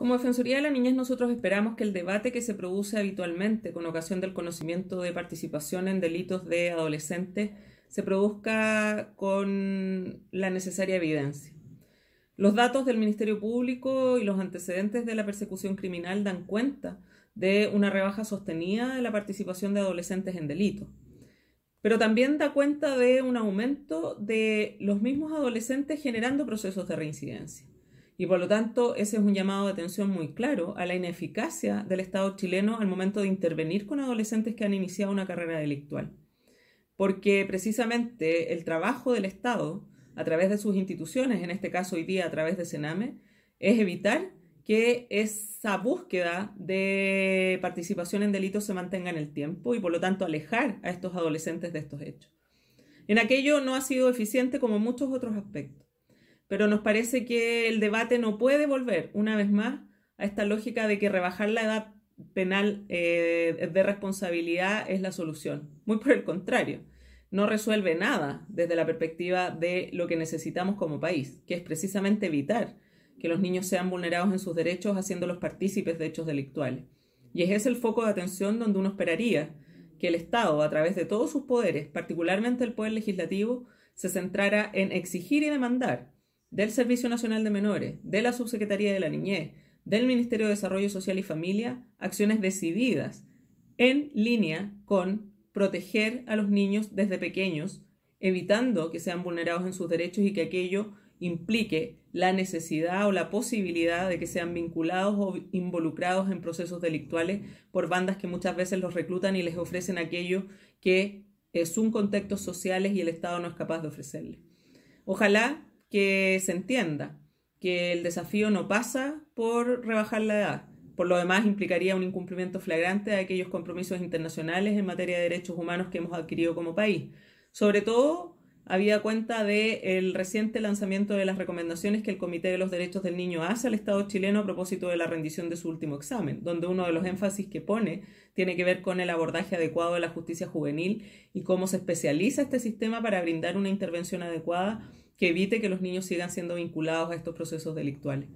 Como Defensoría de la Niñez, nosotros esperamos que el debate que se produce habitualmente con ocasión del conocimiento de participación en delitos de adolescentes se produzca con la necesaria evidencia. Los datos del Ministerio Público y los antecedentes de la persecución criminal dan cuenta de una rebaja sostenida de la participación de adolescentes en delitos, pero también da cuenta de un aumento de los mismos adolescentes generando procesos de reincidencia. Y por lo tanto, ese es un llamado de atención muy claro a la ineficacia del Estado chileno al momento de intervenir con adolescentes que han iniciado una carrera delictual. Porque precisamente el trabajo del Estado, a través de sus instituciones, en este caso hoy día a través de Sename, es evitar que esa búsqueda de participación en delitos se mantenga en el tiempo y por lo tanto alejar a estos adolescentes de estos hechos. En aquello no ha sido eficiente como muchos otros aspectos pero nos parece que el debate no puede volver, una vez más, a esta lógica de que rebajar la edad penal eh, de responsabilidad es la solución. Muy por el contrario, no resuelve nada desde la perspectiva de lo que necesitamos como país, que es precisamente evitar que los niños sean vulnerados en sus derechos haciéndolos partícipes de hechos delictuales. Y ese es el foco de atención donde uno esperaría que el Estado, a través de todos sus poderes, particularmente el poder legislativo, se centrara en exigir y demandar del Servicio Nacional de Menores, de la Subsecretaría de la Niñez, del Ministerio de Desarrollo Social y Familia, acciones decididas en línea con proteger a los niños desde pequeños, evitando que sean vulnerados en sus derechos y que aquello implique la necesidad o la posibilidad de que sean vinculados o involucrados en procesos delictuales por bandas que muchas veces los reclutan y les ofrecen aquello que eh, un contextos sociales y el Estado no es capaz de ofrecerle. Ojalá que se entienda que el desafío no pasa por rebajar la edad. Por lo demás, implicaría un incumplimiento flagrante de aquellos compromisos internacionales en materia de derechos humanos que hemos adquirido como país. Sobre todo, había cuenta del el reciente lanzamiento de las recomendaciones que el Comité de los Derechos del Niño hace al Estado chileno a propósito de la rendición de su último examen, donde uno de los énfasis que pone tiene que ver con el abordaje adecuado de la justicia juvenil y cómo se especializa este sistema para brindar una intervención adecuada que evite que los niños sigan siendo vinculados a estos procesos delictuales.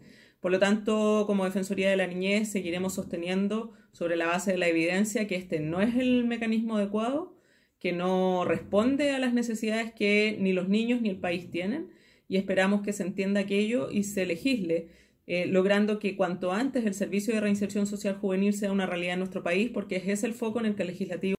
Por lo tanto, como Defensoría de la Niñez, seguiremos sosteniendo sobre la base de la evidencia que este no es el mecanismo adecuado, que no responde a las necesidades que ni los niños ni el país tienen, y esperamos que se entienda aquello y se legisle, eh, logrando que cuanto antes el servicio de reinserción social juvenil sea una realidad en nuestro país, porque ese es el foco en el que el legislativo